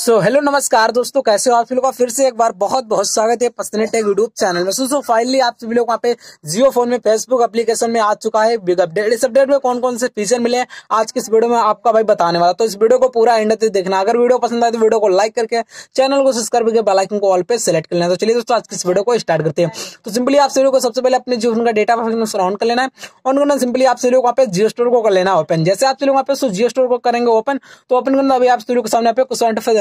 सो so, hello नमस्कार दोस्तों कैसे हो आप सभी लोग का फिर से एक बार बहुत बहुत स्वागत है पसने टेक यूट्यूब चैनल में सो सो फाइनली आप सभी लोग वहाँ पे जियो फोन में फेसबुक एप्लीकेशन में आ चुका है बिग अपडेट इस अपडेट में कौन कौन से फीचर मिले आज के इस वीडियो में आपका भाई बताने वाला तो इस वीडियो को पूरा एंड तक देखना अगर वीडियो पसंद आए तो वीडियो को लाइक करके चैनल को सब्सक्राइब करके बेलाइकन को ऑल पे सेलेक्ट कर लेना तो चलिए दोस्तों आज इस वीडियो को स्टार्ट करते हैं तो सिंपली आप सभी लोग को सबसे पहले अपने जियो फोन का डेटा पैक ऑन कर लेना है ऑन करना सिंपली आप सभी लोग वहाँ पे जियो स्टोर को कर लेना ओपन जैसे आप सभी लोग वहाँ पे जियो स्टोर को करेंगे ओपन तो ओपन करना अभी आप सभी लोग के सामने पे कुछ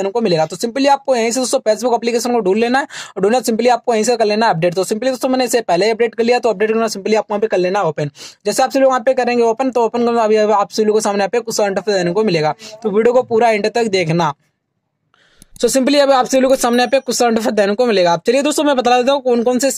देखने को मिलेगा तो सिंपली आपको यहीं से दोस्तों फेसबुक अपलीकेशन को ढूंढ लेना है और ढूंढना सिंपली आपको यहीं से कर लेना अपडेट तो सिंपली दोस्तों मैंने इसे पहले अपडेट कर लिया तो अपडेट करना सिंपली आपको वहाँ पे कर लेना ओपन जैसे आप सभी लोग वहाँ पे करेंगे ओपन तो ओपन करना अभी आप सभी लोगों को सामने आप कुछ इंटरफेस देने को मिलेगा तो वीडियो को पूरा एंड तक देखना सो सिंपली अब आप सभी लोग को सामने यहाँ पे कुछ सेवन देने को मिलेगा आप चलिए दोस्तों मैं बता देता हूँ कौन कौन से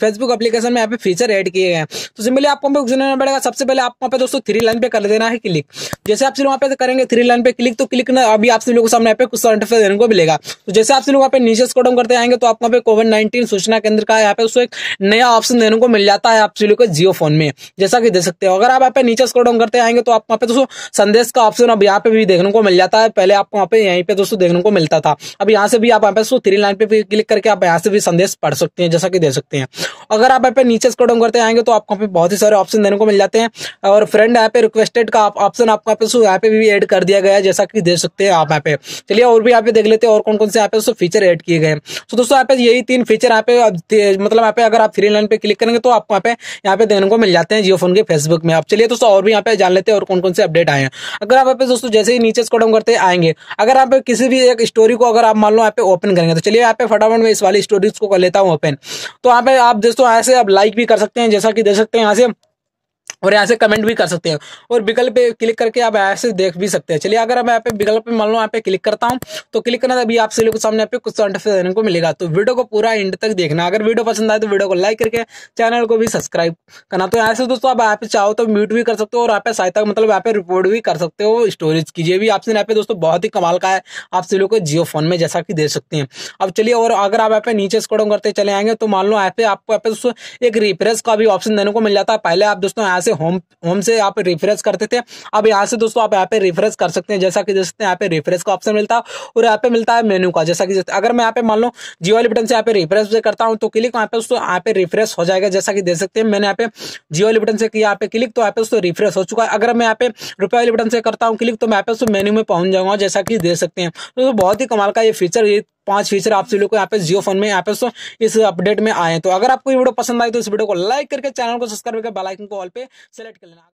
फेसबुक एप्लीकेशन में यहाँ पे फीचर ऐड किए गए हैं तो सिंपली आपको पे देना पड़ेगा सबसे पहले आप वहाँ पे दोस्तों थ्री लाइन पे कर देना है क्लिक जैसे आप सभी लोग वहाँ पे करेंगे थ्री लाइन पे क्लिक तो क्लिक अभी आप सभी लोग को सामने यहाँ पे कुछ सेवन देने को मिलेगा तो जैसे आप सभी लोग वहाँ पे नीचे स्कोडम करते आएंगे तो आप वहाँ पे कोविड नाइन्टीन सूचना केंद्र का यहाँ पे उसको एक नया ऑप्शन देने को मिल जाता है आप सभी लोग जियो फोन में जैसा कि दे सकते हो अगर आप यहाँ पे नीचे स्कोडम करते आएंगे तो आप वहाँ पे दोस्तों संदेश का ऑप्शन अब यहाँ पे भी देखने को मिल जाता है पहले आपको वहाँ पे यहीं पे दोस्तों देखने को मिलता था अब यहाँ से भी आप यहाँ पे सो थ्री लाइन पे क्लिक करके आप यहाँ से भी संदेश पढ़ सकते हैं जैसा कि दे सकते हैं अगर आप यहाँ पे नीचे स्क्रोल डाउन करते आएंगे तो आपको यहाँ पे बहुत ही सारे ऑप्शन देने को मिल जाते हैं और फ्रेंड यहाँ पे रिक्वेस्टेड का ऑप्शन आपको यहाँ पे सो यहाँ पे भी एड कर दिया गया है जैसा कि दे सकते हैं आप यहाँ पे चलिए और भी यहाँ पे देख लेते हैं और कौन कौन से यहाँ पे फीचर एड किए गए तो दोस्तों यहाँ पे यही तीन फीचर यहाँ पे मतलब यहाँ पे अगर आप थ्री लाइन पे क्लिक करेंगे तो आपको यहाँ पे यहाँ पे देने को मिल जाते हैं जियो फोन के फेसबुक में आप चलिए दोस्तों और भी यहाँ पे जान लेते हैं और कौन कौन से अपडेट आए हैं अगर आप दोस्तों जैसे ही नीचे स्कोडम करते आएंगे अगर आप किसी भी एक स्टोरी को अगर आप मान लो यहाँ पे ओपन करेंगे तो चलिए यहाँ पे फटाफट मैं इस वाली स्टोरीज को कर लेता हूँ ओपन तो यहाँ पे आप दोस्तों यहाँ से आप लाइक भी कर सकते हैं जैसा कि देख सकते हैं यहाँ से और यहाँ से कमेंट भी कर सकते हैं और बिगल पे क्लिक करके आप ऐसे देख भी सकते हैं चलिए अगर मैं यहाँ पे बिगल पे मान लो यहाँ पे क्लिक करता हूँ तो क्लिक करना अभी आप सभी के सामने यहाँ पे कुछ देने को मिलेगा तो वीडियो को पूरा एंड तक देखना अगर वीडियो पसंद आए तो वीडियो को लाइक करके चैनल को भी सब्सक्राइब करना तो ऐसे दोस्तों आप यहाँ पे चाहो तो म्यूट भी कर सकते हो और यहाँ पे सहायता मतलब यहाँ पे रिपोर्ट भी कर सकते हो स्टोरेज कीजिए भी आपसे यहाँ पे दोस्तों बहुत ही कमाल का है आप सभी लोग को जियो फोन में जैसा कि दे सकते हैं अब चलिए और अगर आप यहाँ पे नीचे स्क्रॉल करते चले आएंगे तो मान लो यहाँ पे आपको यहाँ पे दोस्तों एक रिफ्रेश का भी ऑप्शन देने को मिल जाता है पहले आप दोस्तों ऐसे से होम होम से यहाँ पे रिफ्रेश करते थे अब यहाँ से दोस्तों आप यहाँ पे रिफ्रेश कर सकते हैं जैसा कि जैसे यहाँ पे रिफ्रेश का ऑप्शन मिलता है और यहाँ पे मिलता है मेन्यू का जैसा कि अगर मैं यहाँ पे मान लो जियो वाली बटन से यहाँ पे रिफ्रेश करता हूँ तो क्लिक यहाँ पे दोस्तों यहाँ पे रिफ्रेश हो जाएगा जैसा कि देख सकते हैं मैंने यहाँ पे जियो वाली बटन से किया यहाँ पे क्लिक तो यहाँ पे दोस्तों रिफ्रेश हो चुका है अगर मैं यहाँ पे रुपये वाली बटन से करता हूँ क्लिक तो मैं यहाँ पे दोस्तों मेन्यू में पहुंच जाऊंगा जैसा कि देख सकते हैं दोस्तों बहुत ही कमाल का ये फीचर पांच फीचर आप सभी लोग यहाँ पे जियो फोन में यहाँ पे इस अपडेट में आए तो अगर आपको वीडियो पसंद आए तो इस वीडियो को लाइक करके चैनल को सब्सक्राइब करके बेलाइकन को ऑल पे सेलेक्ट कर लेना